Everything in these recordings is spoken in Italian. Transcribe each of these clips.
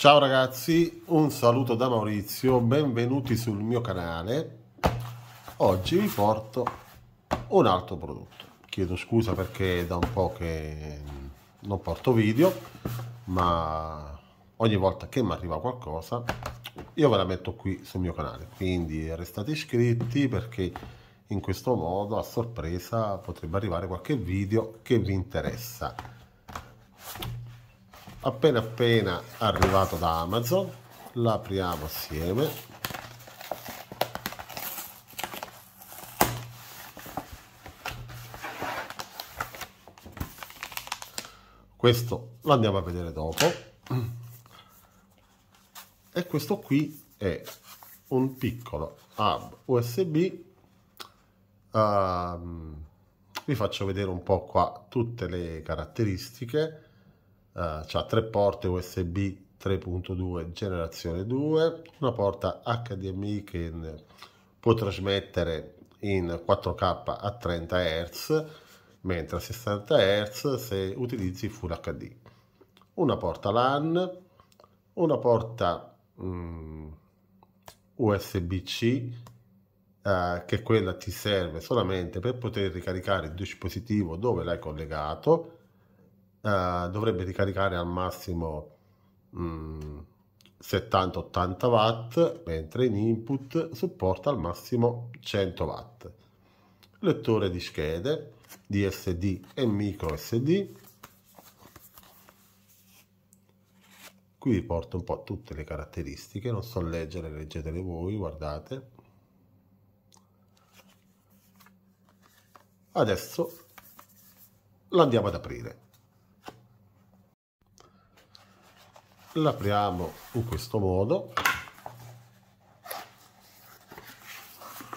Ciao ragazzi, un saluto da Maurizio, benvenuti sul mio canale. Oggi vi porto un altro prodotto. Chiedo scusa perché è da un po' che non porto video, ma ogni volta che mi arriva qualcosa io ve la metto qui sul mio canale. Quindi restate iscritti perché in questo modo a sorpresa potrebbe arrivare qualche video che vi interessa appena appena arrivato da Amazon l'apriamo assieme questo lo andiamo a vedere dopo e questo qui è un piccolo hub usb uh, ehm, vi faccio vedere un po' qua tutte le caratteristiche eh, ha tre porte USB 3.2 generazione 2, una porta HDMI che può trasmettere in 4K a 30 Hz, mentre a 60 Hz se utilizzi Full HD. Una porta LAN, una porta mm, USB-C, eh, che quella ti serve solamente per poter ricaricare il dispositivo dove l'hai collegato, eh, dovrebbe ricaricare al massimo mm, 70-80 watt, mentre in input supporta al massimo 100 watt. Lettore di schede, di SD e micro SD. Qui vi porto un po' tutte le caratteristiche, non so leggere, leggetele voi, guardate. Adesso l'andiamo ad aprire. l'apriamo in questo modo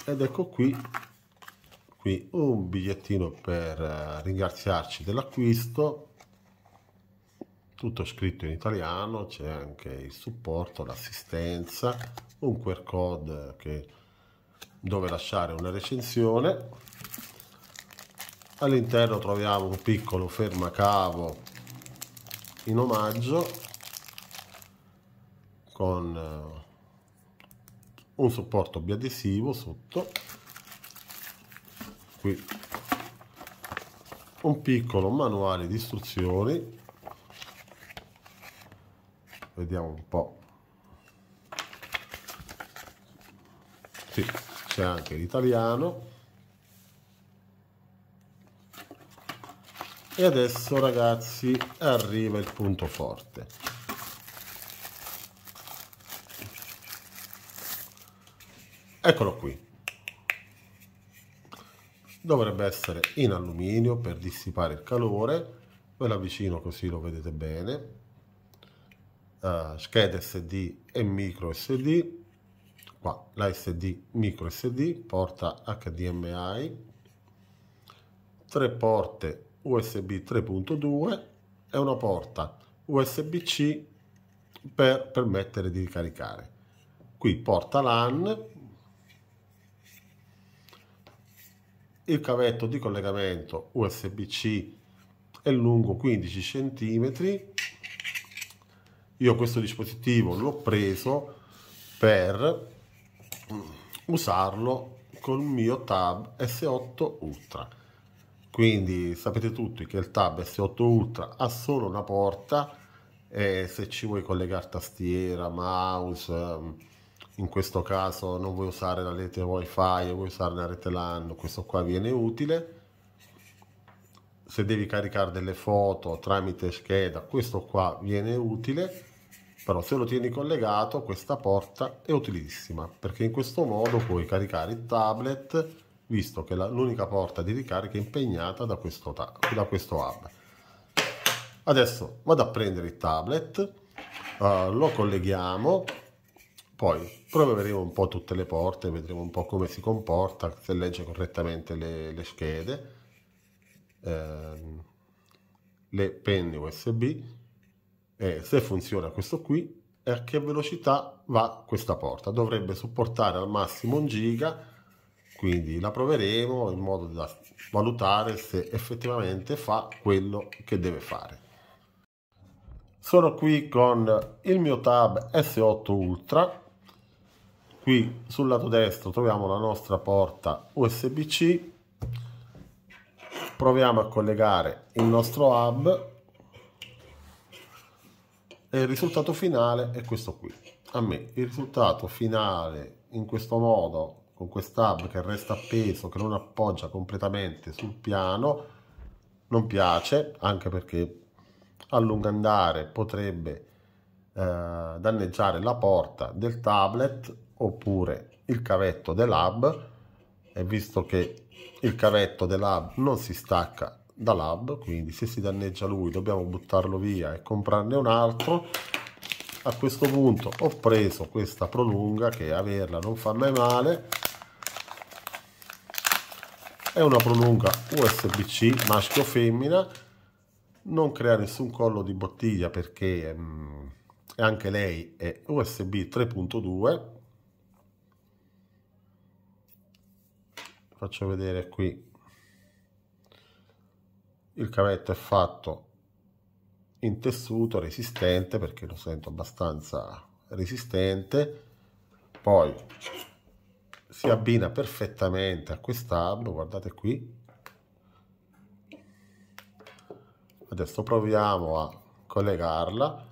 ed ecco qui qui un bigliettino per eh, ringraziarci dell'acquisto tutto scritto in italiano c'è anche il supporto l'assistenza un QR code che, dove lasciare una recensione all'interno troviamo un piccolo fermacavo in omaggio con eh, un supporto biadesivo sotto qui un piccolo manuale di istruzioni vediamo un po' sì, c'è anche l'italiano e adesso ragazzi arriva il punto forte eccolo qui dovrebbe essere in alluminio per dissipare il calore ve l'avvicino così lo vedete bene uh, eh, schede sd e micro sd qua la sd micro sd porta hdmi tre porte usb 3.2 e una porta usb c per permettere di ricaricare qui porta lan il cavetto di collegamento USB-C è lungo 15 cm io questo dispositivo l'ho preso per usarlo col mio Tab S8 Ultra quindi sapete tutti che il Tab S8 Ultra ha solo una porta e se ci vuoi collegare tastiera, mouse ehm, in questo caso non vuoi usare la rete wifi e vuoi usare la rete LAN, questo qua viene utile. Se devi caricare delle foto tramite scheda, questo qua viene utile, però se lo tieni collegato questa porta è utilissima perché in questo modo puoi caricare il tablet visto che l'unica porta di ricarica è impegnata da questo, da questo hub. Adesso vado a prendere il tablet, uh, lo colleghiamo poi proveremo un po' tutte le porte, vedremo un po' come si comporta, se legge correttamente le, le schede, ehm, le penne USB e se funziona questo qui e a che velocità va questa porta. Dovrebbe supportare al massimo un giga, quindi la proveremo in modo da valutare se effettivamente fa quello che deve fare. Sono qui con il mio Tab S8 Ultra qui sul lato destro troviamo la nostra porta USB-C proviamo a collegare il nostro hub e il risultato finale è questo qui a me il risultato finale in questo modo con quest'hub che resta appeso che non appoggia completamente sul piano non piace anche perché a lungo andare potrebbe eh, danneggiare la porta del tablet oppure il cavetto dell'hub e visto che il cavetto dell'hub non si stacca da lab quindi se si danneggia lui dobbiamo buttarlo via e comprarne un altro a questo punto ho preso questa prolunga che averla non fa mai male è una prolunga usb c maschio femmina non crea nessun collo di bottiglia perché mh, mm, anche lei è usb 3.2 faccio vedere qui il cavetto è fatto in tessuto resistente perché lo sento abbastanza resistente poi si abbina perfettamente a quest'arlo guardate qui adesso proviamo a collegarla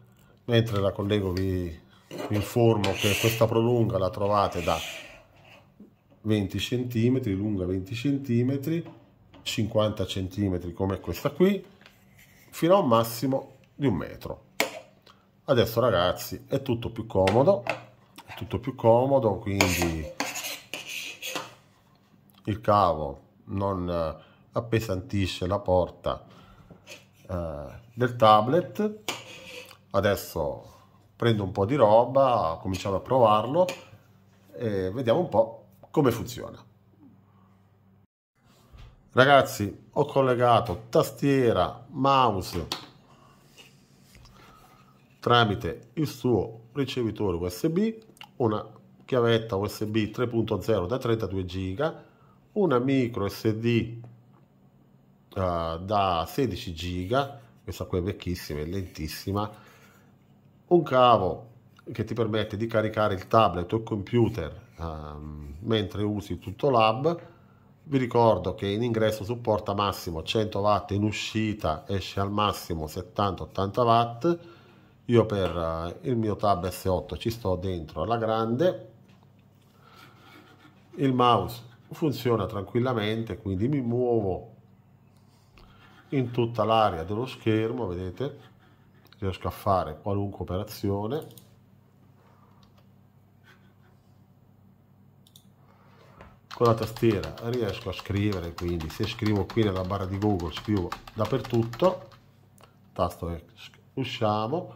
mentre la collego vi, vi informo che questa prolunga la trovate da 20 cm, lunga 20 cm, 50 cm come questa qui, fino a un massimo di un metro. Adesso ragazzi è tutto più comodo, è tutto più comodo, quindi il cavo non eh, appesantisce la porta eh, del tablet. Adesso prendo un po' di roba, cominciamo a provarlo e vediamo un po' come funziona. Ragazzi, ho collegato tastiera, mouse tramite il suo ricevitore USB, una chiavetta USB 3.0 da 32 giga, una micro SD uh, eh, da 16 giga, questa qui è vecchissima e lentissima, un cavo che ti permette di caricare il tablet o il computer um, mentre usi tutto l'hub. Vi ricordo che in ingresso supporta massimo 100 watt, in uscita esce al massimo 70-80 watt. Io per uh, il mio tab S8 ci sto dentro alla grande. Il mouse funziona tranquillamente, quindi mi muovo in tutta l'area dello schermo, vedete? Riesco a fare qualunque operazione con la tastiera riesco a scrivere, quindi se scrivo qui nella barra di Google scrivo dappertutto, tasto X, usciamo,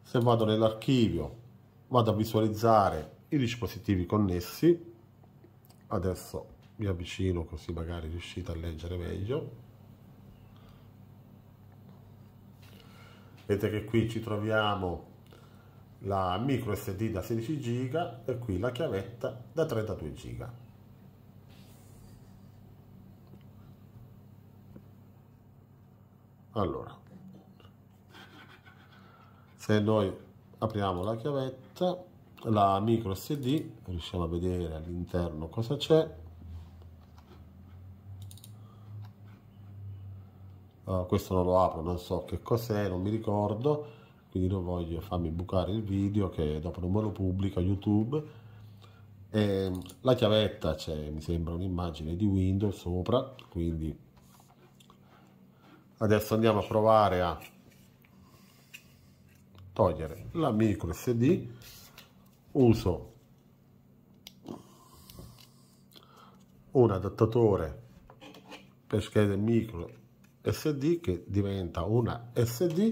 se vado nell'archivio vado a visualizzare i dispositivi connessi, adesso mi avvicino così magari riuscite a leggere meglio, vedete che qui ci troviamo la micro SD da 16 giga e qui la chiavetta da 32 giga. Allora, se noi apriamo la chiavetta, la micro SD, riusciamo a vedere all'interno cosa c'è. Uh, questo non lo apro, non so che cos'è, non mi ricordo quindi non voglio farmi bucare il video che dopo non me lo pubblica YouTube. E la chiavetta c'è, cioè, mi sembra un'immagine di Windows sopra, quindi adesso andiamo a provare a togliere la micro SD. Uso un adattatore per schede micro SD che diventa una SD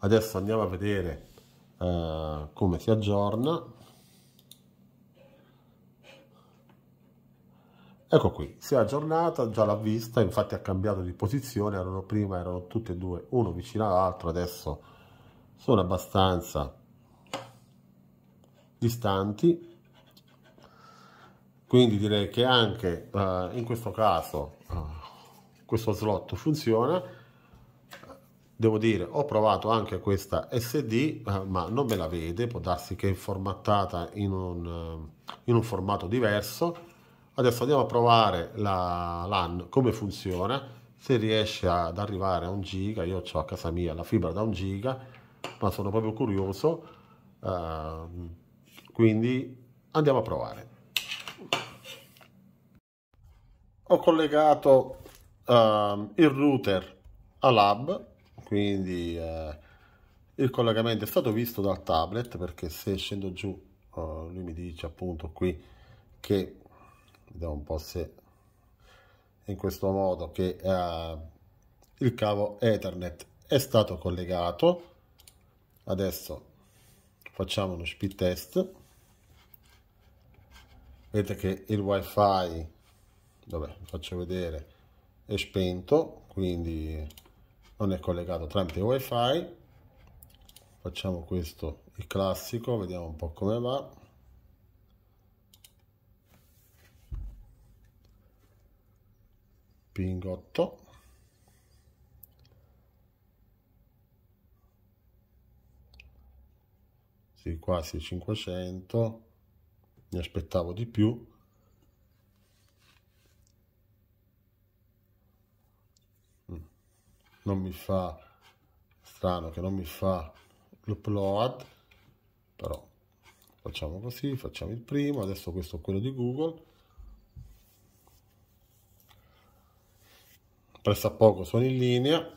adesso andiamo a vedere eh, come si aggiorna ecco qui si è aggiornata già l'ha vista infatti ha cambiato di posizione erano prima erano tutte e due uno vicino all'altro adesso sono abbastanza distanti quindi direi che anche eh, in questo caso eh, questo slot funziona devo dire ho provato anche questa SD eh, ma non me la vede può darsi che è formattata in un, eh, in un formato diverso adesso andiamo a provare la LAN come funziona se riesce ad arrivare a un giga io ho a casa mia la fibra da un giga ma sono proprio curioso uh, quindi andiamo a provare ho collegato uh, il router a lab quindi eh, il collegamento è stato visto dal tablet perché se scendo giù eh, lui mi dice appunto qui che vediamo un po' se in questo modo che eh, il cavo ethernet è stato collegato adesso facciamo uno speed test vedete che il wifi dove faccio vedere è spento quindi non è collegato tramite wifi facciamo questo il classico vediamo un po' come va ping 8 sì, quasi 500 mi aspettavo di più non mi fa strano che non mi fa l'upload però facciamo così facciamo il primo adesso questo è quello di google presso a poco sono in linea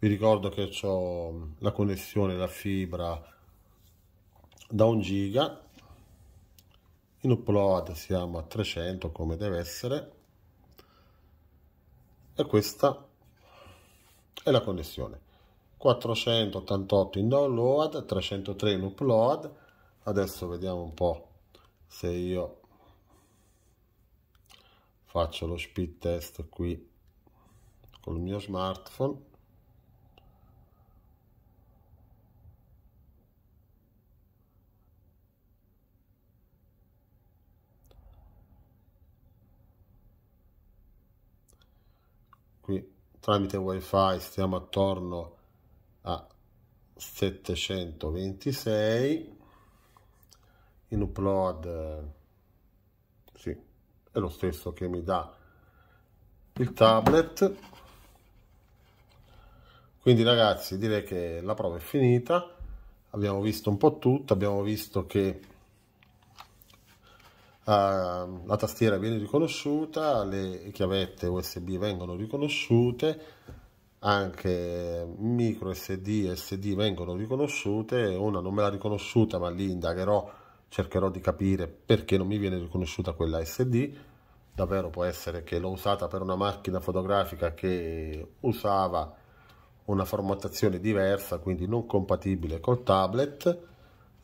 vi ricordo che ho la connessione la fibra da un giga in upload siamo a 300 come deve essere e questa è la connessione 488 in download 303 in upload adesso vediamo un po se io faccio lo speed test qui col mio smartphone qui tramite wifi stiamo attorno a 726 in upload eh, sì, è lo stesso che mi dà il tablet quindi ragazzi direi che la prova è finita abbiamo visto un po' tutto abbiamo visto che Uh, la tastiera viene riconosciuta, le chiavette USB vengono riconosciute, anche micro SD e SD vengono riconosciute, una non me l'ha riconosciuta ma lì indagherò, cercherò di capire perché non mi viene riconosciuta quella SD, davvero può essere che l'ho usata per una macchina fotografica che usava una formattazione diversa, quindi non compatibile col tablet,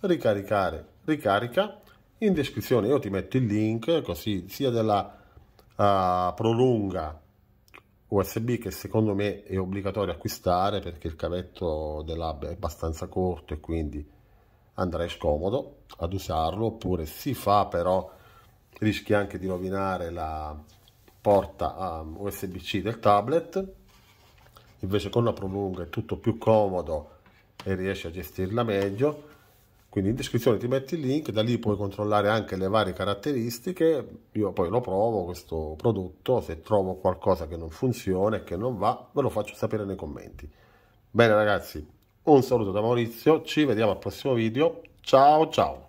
ricaricare, ricarica, in descrizione io ti metto il link così sia della uh, prolunga USB che secondo me è obbligatorio acquistare perché il cavetto dell'hub è abbastanza corto e quindi andrai scomodo ad usarlo oppure si fa però rischi anche di rovinare la porta um, USB-C del tablet invece con la prolunga è tutto più comodo e riesci a gestirla meglio quindi in descrizione ti metti il link, da lì puoi controllare anche le varie caratteristiche, io poi lo provo questo prodotto, se trovo qualcosa che non funziona e che non va, ve lo faccio sapere nei commenti. Bene ragazzi, un saluto da Maurizio, ci vediamo al prossimo video, ciao ciao!